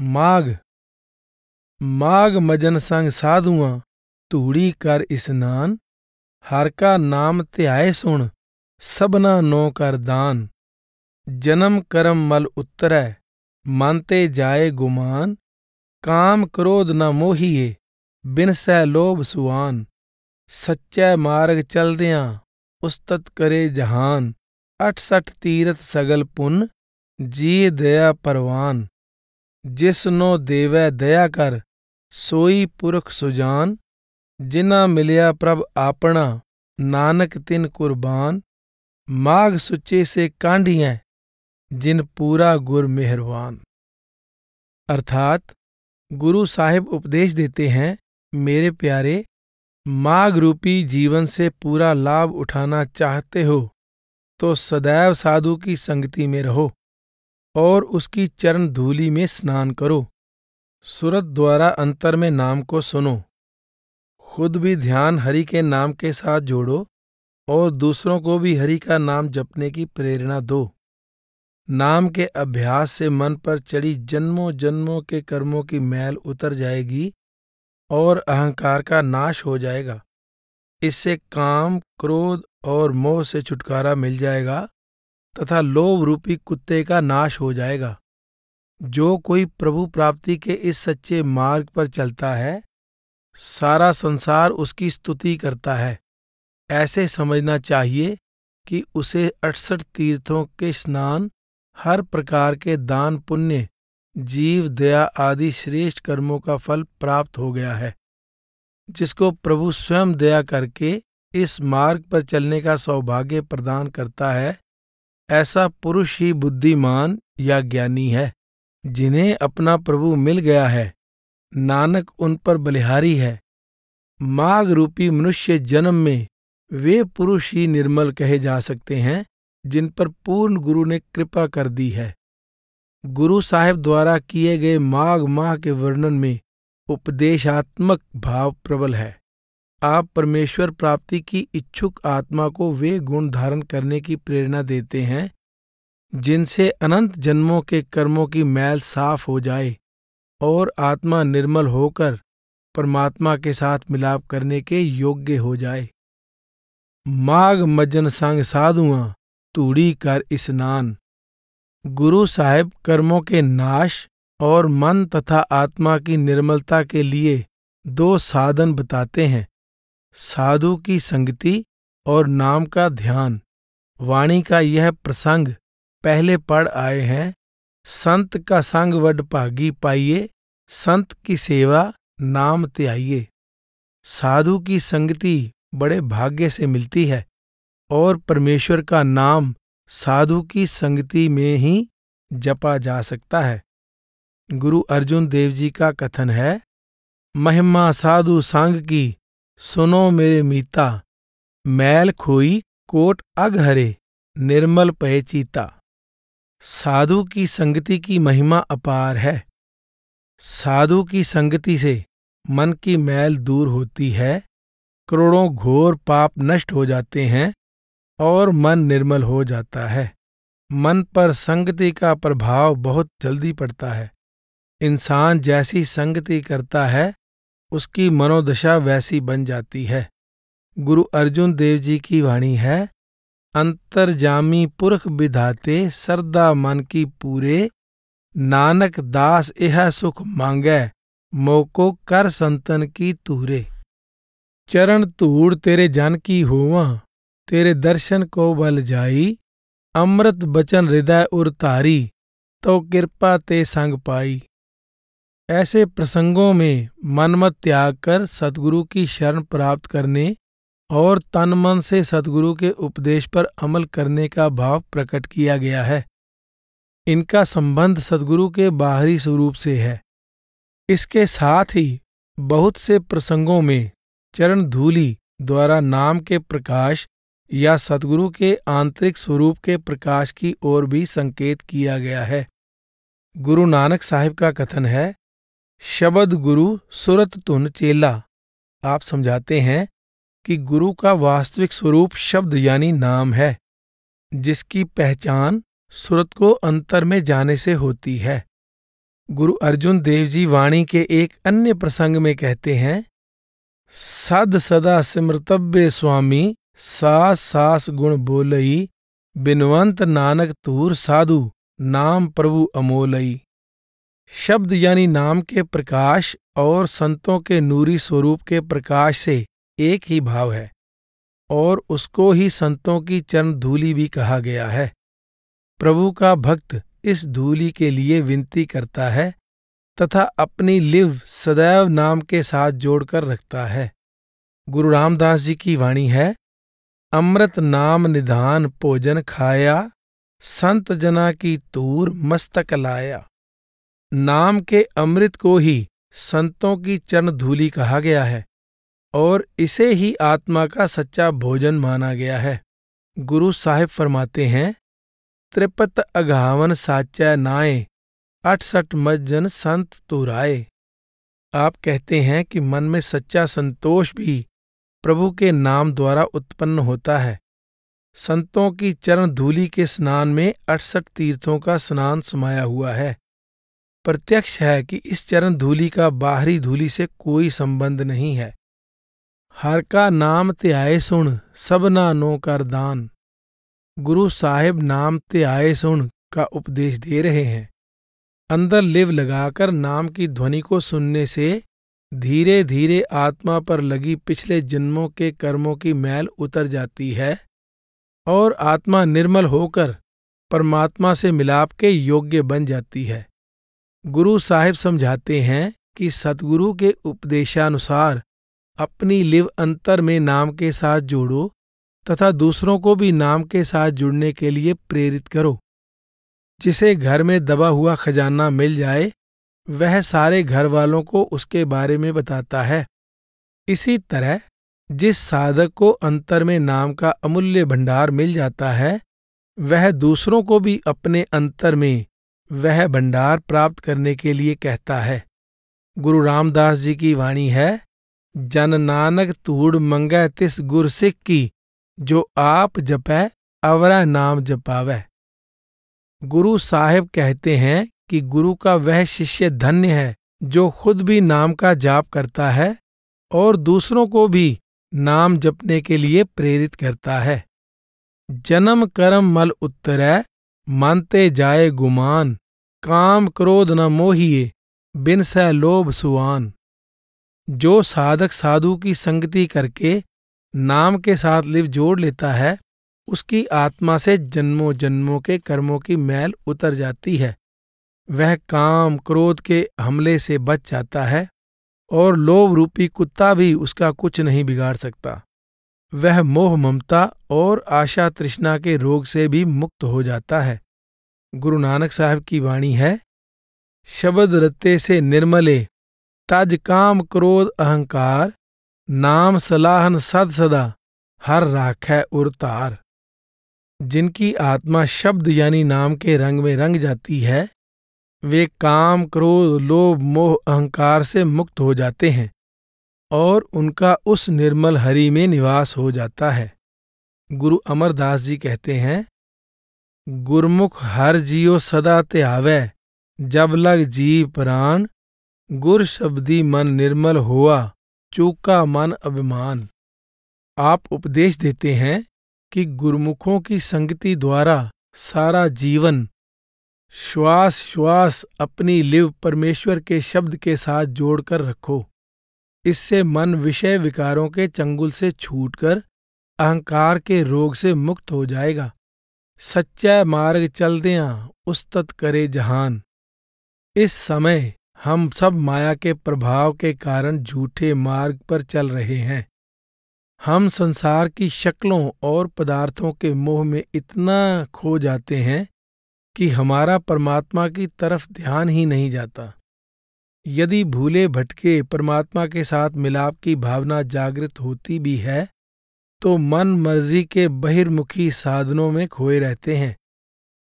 ਮਾਗ ਮਾਗ ਮਜਨ ਸੰਗ ਸਾਧੂਆਂ ਧੂੜੀ ਕਰ ਇਸਨਾਨ ਹਰ ਕਾ ਨਾਮ ਧਿਆਏ ਸੁਣ ਸਭਨਾ ਨੋ ਕਰ ਦਾਨ ਜਨਮ ਕਰਮ ਮਲ ਉਤਰੈ ਮਨ ਤੇ ਜਾਏ ਗੁਮਾਨ ਕਾਮ ਕ੍ਰੋਧ ਨ ਮੋਹੀਏ ਬਿਨ ਸਹਿ ਲੋਭ ਸੁਆਨ ਸੱਚੇ ਮਾਰਗ ਚਲਦਿਆਂ ਉਸਤਤ ਕਰੇ ਜਹਾਨ 68 ਤੀਰਤ ਸਗਲ ਪੁੰਨ ਜੀ ਦਇਆ ਪਰਵਾਨ जिस नो देवै दया कर सोई पुरख सुजान जिना मिलया प्रभ आपणा नानक तिन कुर्बान माघ सुच्चे से कांढियाँ जिन पूरा गुर मेहरबान अर्थात गुरु साहिब उपदेश देते हैं मेरे प्यारे माघ रूपी जीवन से पूरा लाभ उठाना चाहते हो तो सदैव साधु की संगति में रहो और उसकी चरण धूलि में स्नान करो सुरत द्वारा अंतर में नाम को सुनो खुद भी ध्यान हरि के नाम के साथ जोड़ो और दूसरों को भी हरि का नाम जपने की प्रेरणा दो नाम के अभ्यास से मन पर चढ़ी जन्मों जन्मों के कर्मों की मैल उतर जाएगी और अहंकार का नाश हो जाएगा इससे काम क्रोध और मोह से छुटकारा मिल जाएगा तथा लोभ रूपी कुत्ते का नाश हो जाएगा जो कोई प्रभु प्राप्ति के इस सच्चे मार्ग पर चलता है सारा संसार उसकी स्तुति करता है ऐसे समझना चाहिए कि उसे अड़सठ तीर्थों के स्नान हर प्रकार के दान पुण्य जीव दया आदि श्रेष्ठ कर्मों का फल प्राप्त हो गया है जिसको प्रभु स्वयं दया करके इस मार्ग पर चलने का सौभाग्य प्रदान करता है ऐसा पुरुष ही बुद्धिमान या ज्ञानी है जिन्हें अपना प्रभु मिल गया है नानक उन पर बलिहारी है माघ रूपी मनुष्य जन्म में वे पुरुष ही निर्मल कहे जा सकते हैं जिन पर पूर्ण गुरु ने कृपा कर दी है गुरु साहेब द्वारा किए गए माघ माह के वर्णन में उपदेशात्मक भाव प्रबल है आप परमेश्वर प्राप्ति की इच्छुक आत्मा को वे गुण धारण करने की प्रेरणा देते हैं जिनसे अनंत जन्मों के कर्मों की मैल साफ हो जाए और आत्मा निर्मल होकर परमात्मा के साथ मिलाप करने के योग्य हो जाए माघ मज्जन संग साधुआ तूड़ी कर स्नान गुरु साहेब कर्मों के नाश और मन तथा आत्मा की निर्मलता के लिए दो साधन बताते हैं साधु की संगति और नाम का ध्यान वाणी का यह प्रसंग पहले पढ़ आए हैं संत का संग वड भागी पाइए संत की सेवा नाम त्याइए साधु की संगति बड़े भाग्य से मिलती है और परमेश्वर का नाम साधु की संगति में ही जपा जा सकता है गुरु अर्जुन देव जी का कथन है महिमा साधु सांग की सुनो मेरे मीता मैल खोई कोट अग हरे निर्मल पय चीता साधु की संगति की महिमा अपार है साधु की संगति से मन की मैल दूर होती है करोड़ों घोर पाप नष्ट हो जाते हैं और मन निर्मल हो जाता है मन पर संगति का प्रभाव बहुत जल्दी पड़ता है इंसान जैसी संगति करता है उसकी मनोदशा वैसी बन जाती है गुरु अर्जुन देव जी की वाणी है अंतर्जामी पुरख विधाते सरदा मन की पूरे नानक दास यह सुख मांगे मोको कर संतन की तूरे चरण धूड़ तेरे जन की होवा तेरे दर्शन को बल जाई अमृत बचन हृदय उर तारी तो कृपा ते संग पाई ऐसे प्रसंगों में मनमत त्याग कर सतगुरु की शरण प्राप्त करने और तन मन से सतगुरु के उपदेश पर अमल करने का भाव प्रकट किया गया है इनका संबंध सतगुरु के बाहरी स्वरूप से है इसके साथ ही बहुत से प्रसंगों में चरण धूली द्वारा नाम के प्रकाश या सतगुरु के आंतरिक स्वरूप के प्रकाश की ओर भी संकेत किया गया है गुरु नानक साहिब का कथन है शब्द गुरु सुरत तुन चेला आप समझाते हैं कि गुरु का वास्तविक स्वरूप शब्द यानी नाम है जिसकी पहचान सुरत को अंतर में जाने से होती है गुरु अर्जुन देव जी वाणी के एक अन्य प्रसंग में कहते हैं सद सदा सिमृतव्य स्वामी सास सास गुण बोलई बिनवंत नानक तूर साधु नाम प्रभु अमोलई शब्द यानी नाम के प्रकाश और संतों के नूरी स्वरूप के प्रकाश से एक ही भाव है और उसको ही संतों की चरण धूली भी कहा गया है प्रभु का भक्त इस धूली के लिए विनती करता है तथा अपनी लिव सदैव नाम के साथ जोड़कर रखता है गुरु रामदास जी की वाणी है अमृत नाम निधान भोजन खाया संत जना की तूर मस्तक लाया नाम के अमृत को ही संतों की चरण धूली कहा गया है और इसे ही आत्मा का सच्चा भोजन माना गया है गुरु साहिब फरमाते हैं त्रिपत अघावन साचै नाए अठसठ मज्जन संत तुराए आप कहते हैं कि मन में सच्चा संतोष भी प्रभु के नाम द्वारा उत्पन्न होता है संतों की चरण धूली के स्नान में अड़सठ तीर्थों का स्नान समाया हुआ है प्रत्यक्ष है कि इस चरण धूलि का बाहरी धूलि से कोई संबंध नहीं है हर का नाम त्याय सुण सबना नो कर दान गुरु साहिब नाम त्याय सुण का उपदेश दे रहे हैं अंदर लिव लगाकर नाम की ध्वनि को सुनने से धीरे धीरे आत्मा पर लगी पिछले जन्मों के कर्मों की मैल उतर जाती है और आत्मा निर्मल होकर परमात्मा से मिलाप के योग्य बन जाती है गुरु साहिब समझाते हैं कि सतगुरु के उपदेशानुसार अपनी लिव अंतर में नाम के साथ जोड़ो तथा दूसरों को भी नाम के साथ जुड़ने के लिए प्रेरित करो जिसे घर में दबा हुआ खजाना मिल जाए वह सारे घर वालों को उसके बारे में बताता है इसी तरह जिस साधक को अंतर में नाम का अमूल्य भंडार मिल जाता है वह दूसरों को भी अपने अंतर में वह भंडार प्राप्त करने के लिए कहता है गुरु रामदास जी की वाणी है जन नानक धूड़ मंगे तिस गुरसिख सिख की जो आप जपै अवरा नाम जपावै गुरु साहिब कहते हैं कि गुरु का वह शिष्य धन्य है जो खुद भी नाम का जाप करता है और दूसरों को भी नाम जपने के लिए प्रेरित करता है जन्म कर्म मल उत्तरय मानते जाए गुमान काम क्रोध न मोहिए बिन स लोभ सुआन जो साधक साधु की संगति करके नाम के साथ लिव जोड़ लेता है उसकी आत्मा से जन्मों जन्मों के कर्मों की मैल उतर जाती है वह काम क्रोध के हमले से बच जाता है और लोभ रूपी कुत्ता भी उसका कुछ नहीं बिगाड़ सकता वह मोह ममता और आशा तृष्णा के रोग से भी मुक्त हो जाता है गुरु नानक साहब की वाणी है शब्द रत्ते से निर्मले तज काम क्रोध अहंकार नाम सलाहन सद सदा हर राख है उरतार जिनकी आत्मा शब्द यानी नाम के रंग में रंग जाती है वे काम क्रोध लोभ मोह अहंकार से मुक्त हो जाते हैं और उनका उस निर्मल हरि में निवास हो जाता है गुरु अमरदास जी कहते हैं गुरमुख हर जियो सदा ते आवे जब लग जीव प्राण गुर शब्दी मन निर्मल हुआ चूका मन अभिमान आप उपदेश देते हैं कि गुरुमुखों की संगति द्वारा सारा जीवन श्वास श्वास अपनी लिव परमेश्वर के शब्द के साथ जोड़कर रखो इससे मन विषय विकारों के चंगुल से छूटकर अहंकार के रोग से मुक्त हो जाएगा सच्चा मार्ग चलदया उस्तत करे जहान इस समय हम सब माया के प्रभाव के कारण झूठे मार्ग पर चल रहे हैं हम संसार की शक्लों और पदार्थों के मोह में इतना खो जाते हैं कि हमारा परमात्मा की तरफ ध्यान ही नहीं जाता यदि भूले भटके परमात्मा के साथ मिलाप की भावना जागृत होती भी है तो मन मर्जी के बहिर्मुखी साधनों में खोए रहते हैं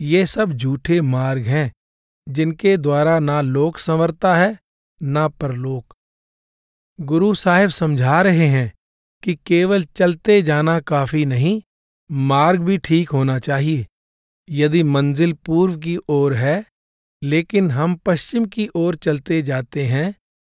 ये सब झूठे मार्ग हैं जिनके द्वारा ना लोक संवरता है ना परलोक गुरु साहेब समझा रहे हैं कि केवल चलते जाना काफी नहीं मार्ग भी ठीक होना चाहिए यदि मंजिल पूर्व की ओर है लेकिन हम पश्चिम की ओर चलते जाते हैं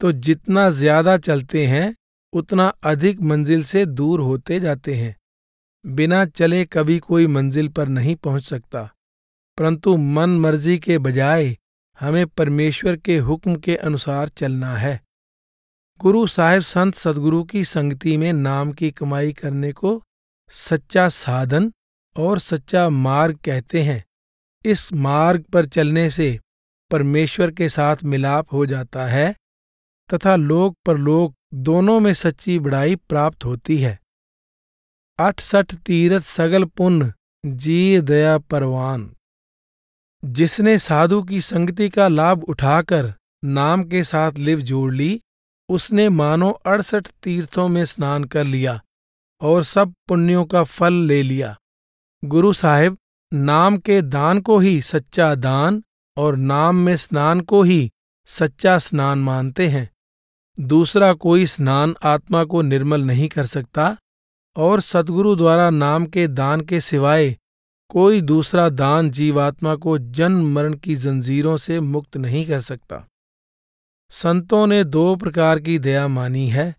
तो जितना ज्यादा चलते हैं उतना अधिक मंजिल से दूर होते जाते हैं बिना चले कभी कोई मंजिल पर नहीं पहुंच सकता परंतु मन मर्जी के बजाय हमें परमेश्वर के हुक्म के अनुसार चलना है गुरु साहेब संत सदगुरु की संगति में नाम की कमाई करने को सच्चा साधन और सच्चा मार्ग कहते हैं इस मार्ग पर चलने से परमेश्वर के साथ मिलाप हो जाता है तथा लोक परलोक दोनों में सच्ची बड़ाई प्राप्त होती है अठसठ तीरथ सगल पुण्य जी दया परवान जिसने साधु की संगति का लाभ उठाकर नाम के साथ लिव जोड़ ली उसने मानो अड़सठ तीर्थों में स्नान कर लिया और सब पुण्यों का फल ले लिया गुरु साहिब नाम के दान को ही सच्चा दान और नाम में स्नान को ही सच्चा स्नान मानते हैं दूसरा कोई स्नान आत्मा को निर्मल नहीं कर सकता और सदगुरु द्वारा नाम के दान के सिवाय कोई दूसरा दान जीवात्मा को जन्म मरण की जंजीरों से मुक्त नहीं कर सकता संतों ने दो प्रकार की दया मानी है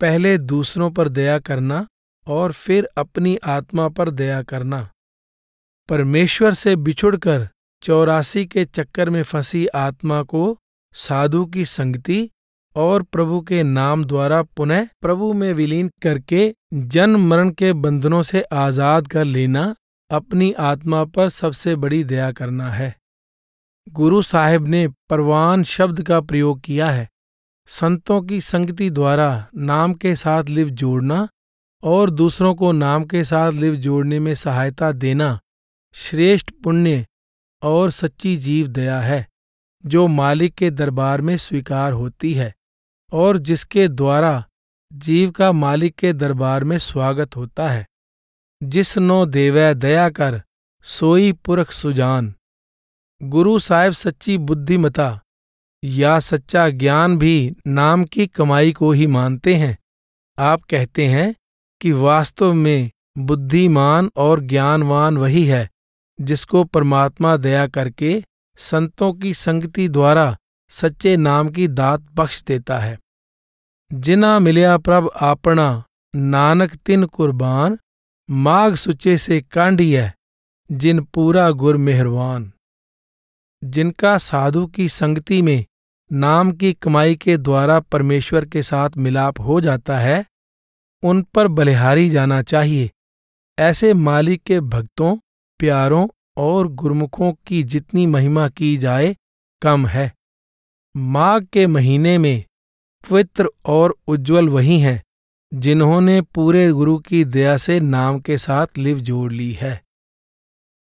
पहले दूसरों पर दया करना और फिर अपनी आत्मा पर दया करना परमेश्वर से बिछुड़कर चौरासी के चक्कर में फंसी आत्मा को साधु की संगति और प्रभु के नाम द्वारा पुनः प्रभु में विलीन करके जन्म मरण के बंधनों से आजाद कर लेना अपनी आत्मा पर सबसे बड़ी दया करना है गुरु साहिब ने परवान शब्द का प्रयोग किया है संतों की संगति द्वारा नाम के साथ लिव जोड़ना और दूसरों को नाम के साथ लिव जोड़ने में सहायता देना श्रेष्ठ पुण्य और सच्ची जीव दया है जो मालिक के दरबार में स्वीकार होती है और जिसके द्वारा जीव का मालिक के दरबार में स्वागत होता है जिस नो देवै दया कर सोई पुरख सुजान गुरु साहिब सच्ची बुद्धिमता या सच्चा ज्ञान भी नाम की कमाई को ही मानते हैं आप कहते हैं कि वास्तव में बुद्धिमान और ज्ञानवान वही है जिसको परमात्मा दया करके संतों की संगति द्वारा सच्चे नाम की दात बख्श देता है जिना मिलिया प्रभ आपणा नानक तिन कुर्बान माघ सुचे से कांडी है जिन पूरा गुर मेहरवान जिनका साधु की संगति में नाम की कमाई के द्वारा परमेश्वर के साथ मिलाप हो जाता है उन पर बलिहारी जाना चाहिए ऐसे मालिक के भक्तों प्यारों और गुरमुखों की जितनी महिमा की जाए कम है माघ के महीने में पवित्र और उज्जवल वही हैं जिन्होंने पूरे गुरु की दया से नाम के साथ लिव जोड़ ली है